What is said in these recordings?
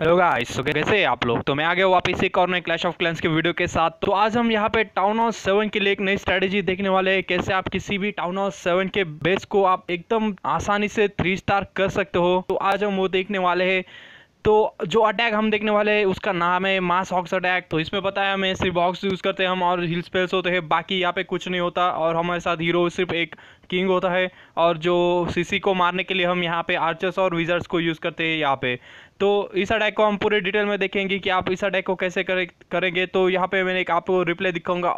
hello guys so कैसे आप लोग तो मैं आ गया वापस एक और नए क्लैश ऑफ क्लैंस के वीडियो के साथ तो आज हम यहाँ पे टाउन हाउस सेवन के लिए एक नई स्ट्रेटेजी देखने वाले हैं कैसे आप किसी भी टाउन हाउस सेवन के बेस को आप एकदम आसानी से थ्री स्टार कर सकते हो तो आज हम वो देखने वाले हैं तो जो अटैक हम देखने वाले हैं उसका नाम है मास हॉक्स अटैक तो इसमें पता है हमें सिर्फ हॉक्स यूज़ करते हैं हम और हिल स्पेल्स होते हैं बाकी यहाँ पे कुछ नहीं होता और हमारे साथ हीरो सिर्फ एक किंग होता है और जो सीसी को मारने के लिए हम यहाँ पे आर्चर्स और विजर्स को यूज़ करते हैं यहाँ पे तो इस अटैक को हम पूरे डिटेल में देखेंगे कि आप इस अटैक को कैसे करे, करेंगे तो यहाँ पे मैंने एक आपको रिप्ले दिखाऊंगा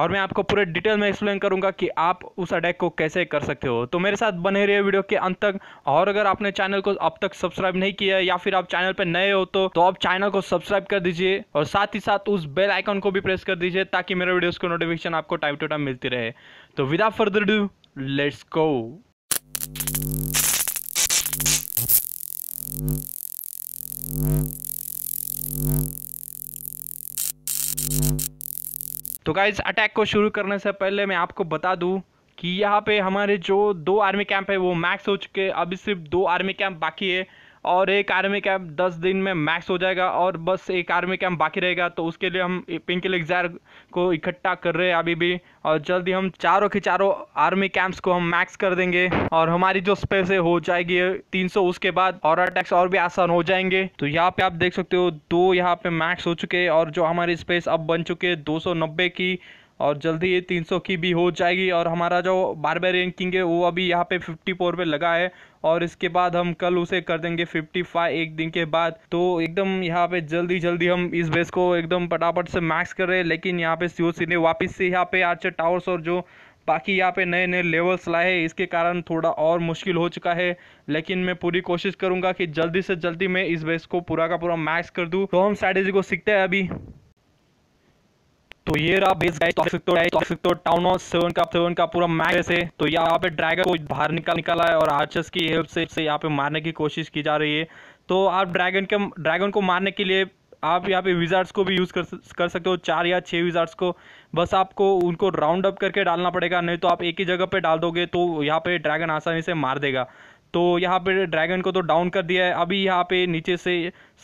और मैं आपको पूरे डिटेल में एक्सप्लेन करूंगा कि आप उस अटैक को कैसे कर सकते हो तो मेरे साथ बने रहिए वीडियो के अंत तक और अगर आपने चैनल को अब तक सब्सक्राइब नहीं किया या फिर आप चैनल पर नए हो तो, तो आप चैनल को सब्सक्राइब कर दीजिए और साथ ही साथ उस बेल आइकॉन को भी प्रेस कर दीजिए ताकि मेरे वीडियोज़ को नोटिफिकेशन आपको टाइम टू टाइम मिलती रहे तो without further do let's go तो गाइज अटैक को शुरू करने से पहले मैं आपको बता दूँ कि यहाँ पे हमारे जो दो आर्मी कैंप है वो मैक्स हो चुके हैं अभी सिर्फ दो आर्मी कैंप बाकी है और एक आर्मी कैम्प दस दिन में मैक्स हो जाएगा और बस एक आर्मी कैम्प बाकी रहेगा तो उसके लिए हम पिंक एग्जार को इकट्ठा कर रहे हैं अभी भी और जल्दी हम चारों के चारों आर्मी कैंप्स को हम मैक्स कर देंगे और हमारी जो स्पेस है हो जाएगी 300 उसके बाद और अटैक्स और भी आसान हो जाएंगे तो यहाँ पे आप देख सकते हो दो यहाँ पे मैक्स हो चुके हैं और जो हमारी स्पेस अब बन चुके हैं दो की और जल्दी ये 300 की भी हो जाएगी और हमारा जो बारबेर रैंकिंग है वो अभी यहाँ पे 54 पे लगा है और इसके बाद हम कल उसे कर देंगे 55 एक दिन के बाद तो एकदम यहाँ पे जल्दी जल्दी हम इस बेस को एकदम पटापट से मैक्स कर रहे हैं लेकिन यहाँ पे सी ने वापस से यहाँ पे आर्चर टावर्स और जो बाकी यहाँ पे नए नए लेवल्स लाए हैं इसके कारण थोड़ा और मुश्किल हो चुका है लेकिन मैं पूरी कोशिश करूँगा कि जल्दी से जल्दी मैं इस बेस को पूरा का पूरा मैक्स कर दूँ तो हम स्ट्रैटेजी को सीखते हैं अभी तो ये रहा बेस गाइस टॉक्सिक तो टॉक्सिक तो टाउन ऑफ सेवन का सेवन का पूरा मैच है तो यहां पे ड्रैगन को बाहर निकाल निकाला है और आर्चर्स की हेल्प से से यहां पे मारने की कोशिश की जा रही है तो आप ड्रैगन के ड्रैगन को मारने के लिए आप यहां पे विजार्ड्स को भी यूज़ कर कर सकते हो चार या छह विजार्ड्स को बस आपको उनको राउंड अप करके डालना पड़ेगा नहीं तो आप एक ही जगह पे डाल दोगे तो यहां पे ड्रैगन आसानी से मार देगा तो यहाँ पे ड्रैगन को तो डाउन कर दिया है अभी यहाँ पे नीचे से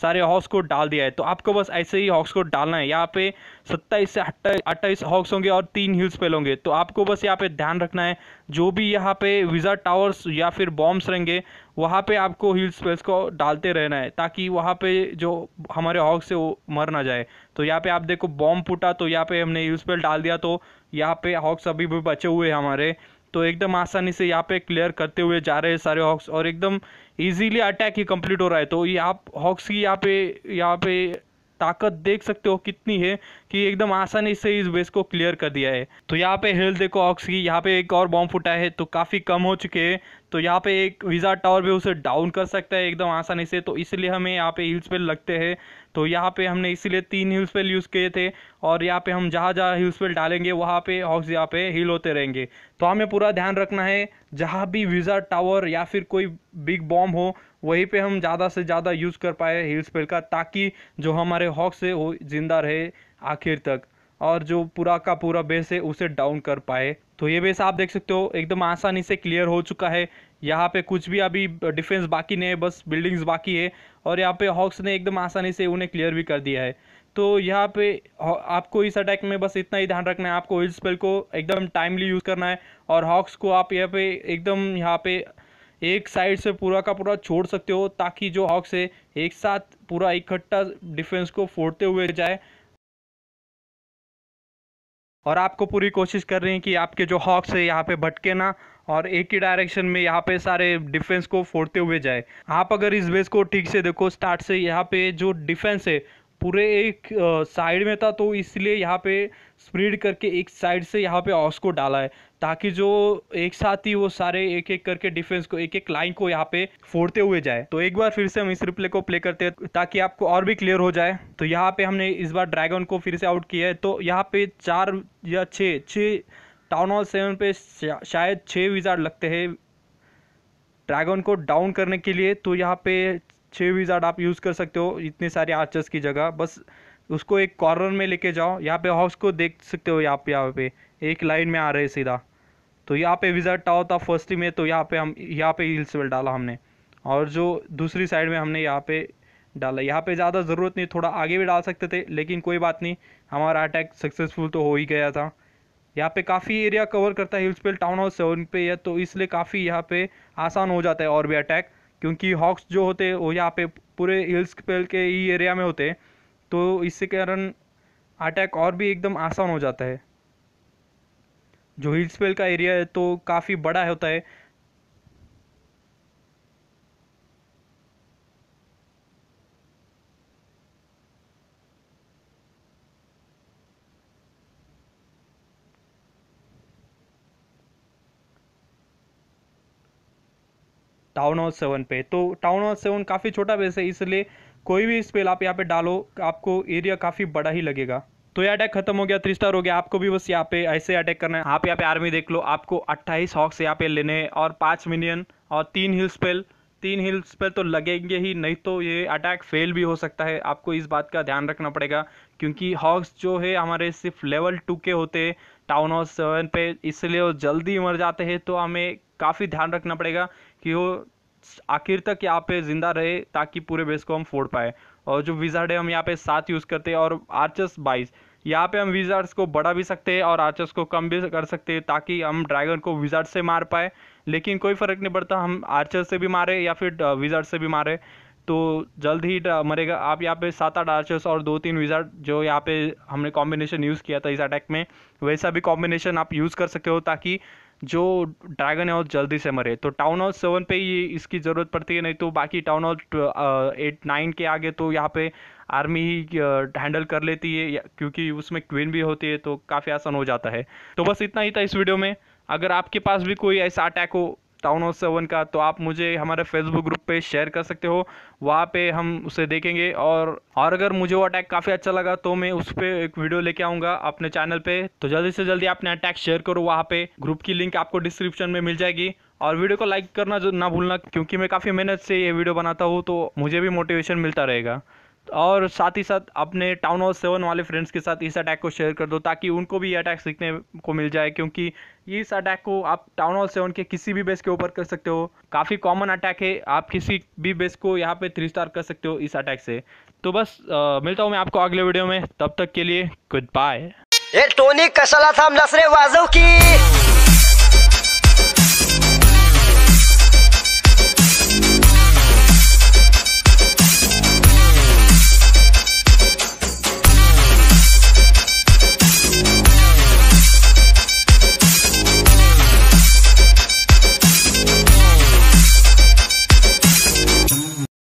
सारे हॉक्स को डाल दिया है तो आपको बस ऐसे ही हॉक्स को डालना है यहाँ पे सत्ताईस से अट्ठाईस अट्ठाईस हॉक्स होंगे और तीन हिल्स पे होंगे तो आपको बस यहाँ पे ध्यान रखना है जो भी यहाँ पे विजा टावर्स या फिर बॉम्ब्स रहेंगे वहाँ पे आपको हिल्स स्पेल्स को डालते रहना है ताकि वहाँ पे जो हमारे हॉक्स से वो मर ना जाए तो यहाँ पे आप देखो बॉम्ब फूटा तो यहाँ पे हमने हिल्स स्पेल डाल दिया तो यहाँ पे हॉक्स अभी भी बचे हुए हैं हमारे तो एकदम आसानी से यहाँ पे क्लियर करते हुए जा रहे हैं सारे हॉक्स और एकदम इजीली अटैक ही कंप्लीट हो रहा है तो ये आप हॉक्स की यहाँ पे यहाँ पे ताकत देख सकते हो कितनी है कि एकदम आसानी से इस बेस को क्लियर कर दिया है तो यहाँ पे हेल्थ देखो ऑक्स की यहाँ पे एक और बॉम्ब फुटा है तो काफ़ी कम हो चुके हैं तो यहाँ पे एक विजा टावर भी उसे डाउन कर सकता है एकदम आसानी से तो इसलिए हमें यहाँ पे हिल्स पे लगते हैं तो यहाँ पे हमने इसीलिए तीन हिल्स पे यूज़ किए थे और यहाँ पे हम जहाँ जहाँ हिल्स पे डालेंगे वहाँ पे हॉक्स यहाँ पे हिल होते रहेंगे तो हमें पूरा ध्यान रखना है जहाँ भी विजा टावर या फिर कोई बिग बॉम्ब हो वहीं पे हम ज़्यादा से ज़्यादा यूज़ कर पाए हिल्स स्पेल का ताकि जो हमारे हॉक्स है वो जिंदा रहे आखिर तक और जो पूरा का पूरा बेस है उसे डाउन कर पाए तो ये बेस आप देख सकते हो एकदम आसानी से क्लियर हो चुका है यहाँ पे कुछ भी अभी डिफेंस बाकी नहीं है बस बिल्डिंग्स बाकी है और यहाँ पे हॉक्स ने एकदम आसानी से उन्हें क्लियर भी कर दिया है तो यहाँ पे आपको इस अटैक में बस इतना ही ध्यान रखना है आपको इस स्पेल को एकदम टाइमली यूज़ करना है और हॉक्स को आप यहाँ पे एकदम यहाँ पे एक साइड से पूरा का पूरा छोड़ सकते हो ताकि जो हॉक्स है एक साथ पूरा इकट्ठा डिफेंस को फोड़ते हुए जाए और आपको पूरी कोशिश कर रही हैं कि आपके जो हॉक्स है यहाँ पे भटके ना और एक ही डायरेक्शन में यहाँ पे सारे डिफेंस को फोड़ते हुए जाए आप अगर इस बेस को ठीक से देखो स्टार्ट से यहाँ पे जो डिफेंस है पूरे एक साइड में था तो इसलिए यहाँ पे स्प्रेड करके एक साइड से यहाँ पे ऑस को डाला है ताकि जो एक साथ ही वो सारे एक एक करके डिफेंस को एक एक लाइन को यहाँ पे फोड़ते हुए जाए तो एक बार फिर से हम इस रिप्ले को प्ले करते हैं ताकि आपको और भी क्लियर हो जाए तो यहाँ पे हमने इस बार ड्रैगन को फिर से आउट किया है तो यहाँ पे चार या छः छः टाउन हॉल सेवन पे शायद छः विजार्ड लगते हैं ड्रैगन को डाउन करने के लिए तो यहाँ पे छः विज़ार्ड आप यूज़ कर सकते हो इतने सारे आर्चर्स की जगह बस उसको एक कॉर्नर में लेके जाओ यहाँ पे हाउस को देख सकते हो यहाँ पे यहाँ पे एक लाइन में आ रहे सीधा तो यहाँ पे विज़ार्ड टाओ था फर्स्टली में तो यहाँ पे हम यहाँ पे हिल्स वेल डाला हमने और जो दूसरी साइड में हमने यहाँ पे डाला यहाँ पे ज़्यादा ज़रूरत नहीं थोड़ा आगे भी डाल सकते थे लेकिन कोई बात नहीं हमारा अटैक सक्सेसफुल तो हो ही गया था यहाँ पे काफ़ी एरिया कवर करता है हिल्स पे टाउन हाउस सेवन पे है तो इसलिए काफ़ी यहाँ पे आसान हो जाता है और भी अटैक क्योंकि हॉक्स जो होते वो यहाँ पे पूरे हिल्स पेल के ही एरिया में होते तो इससे कारण अटैक और भी एकदम आसान हो जाता है जो हिल्स पेल का एरिया है तो काफ़ी बड़ा होता है टाउन हॉल सेवन पे तो टाउन हॉल सेवन काफ़ी छोटा बेस है इसलिए कोई भी स्पेल आप यहाँ पे डालो आपको एरिया काफ़ी बड़ा ही लगेगा तो ये अटैक खत्म हो गया थ्री स्टार हो गया आपको भी बस यहाँ पे ऐसे अटैक करना है आप यहाँ पे आर्मी देख लो आपको अट्ठाईस हॉक्स यहाँ पे लेने हैं और पाँच मिलियन और तीन हिल स्पेल तीन हिल स्पेल तो लगेंगे ही नहीं तो ये अटैक फेल भी हो सकता है आपको इस बात का ध्यान रखना पड़ेगा क्योंकि हॉक्स जो है हमारे सिर्फ लेवल टू के होते हैं टाउन हॉल सेवन पे इसलिए वो जल्दी मर जाते हैं तो हमें काफ़ी ध्यान रखना पड़ेगा कि वो आखिर तक यहाँ पे ज़िंदा रहे ताकि पूरे बेस को हम फोड़ पाए और जो विजार्ड है हम यहाँ पे सात यूज़ करते हैं और आर्चस बाईस यहाँ पे हम विजार्ड्स को बढ़ा भी सकते हैं और आर्चस को कम भी कर सकते हैं ताकि हम ड्रैगन को विजार्ड से मार पाए लेकिन कोई फ़र्क नहीं पड़ता हम आर्चर से भी मारे या फिर विजार्ड से भी मारे तो जल्द ही मरेगा आप यहाँ पे सात आठ आर्चर्स और दो तीन विजार्ड जो यहाँ पे हमने कॉम्बिनेशन यूज़ किया था इस अटैक में वैसा भी कॉम्बिनेशन आप यूज़ कर सके हो ताकि जो ड्रैगन है वो जल्दी से मरे तो टाउन हॉल सेवन पे ही इसकी ज़रूरत पड़ती है नहीं तो बाकी टाउन हॉल एट नाइन के आगे तो यहाँ पे आर्मी ही हैंडल कर लेती है क्योंकि उसमें क्वीन भी होती है तो काफ़ी आसान हो जाता है तो बस इतना ही था इस वीडियो में अगर आपके पास भी कोई ऐसा अटैक हो टाउन हॉल सेवन का तो आप मुझे हमारे फेसबुक ग्रुप पे शेयर कर सकते हो वहाँ पे हम उसे देखेंगे और और अगर मुझे वो अटैक काफ़ी अच्छा लगा तो मैं उस पर एक वीडियो लेके आऊँगा अपने चैनल पे तो जल्दी से जल्दी अपने अटैक शेयर करो वहाँ पे ग्रुप की लिंक आपको डिस्क्रिप्शन में मिल जाएगी और वीडियो को लाइक करना ना भूलना क्योंकि मैं काफ़ी मेहनत से ये वीडियो बनाता हूँ तो मुझे भी मोटिवेशन मिलता रहेगा और साथ ही साथ अपने टाउन हॉल सेवन वाले फ्रेंड्स के साथ इस अटैक को शेयर कर दो ताकि उनको भी ये अटैक सीखने को मिल जाए क्योंकि इस अटैक को आप टाउन हॉल सेवन के किसी भी बेस के ऊपर कर सकते हो काफ़ी कॉमन अटैक है आप किसी भी बेस को यहाँ पे थ्री स्टार कर सकते हो इस अटैक से तो बस आ, मिलता हूँ मैं आपको अगले वीडियो में तब तक के लिए गुड बाय टोनी कसला था वाजव की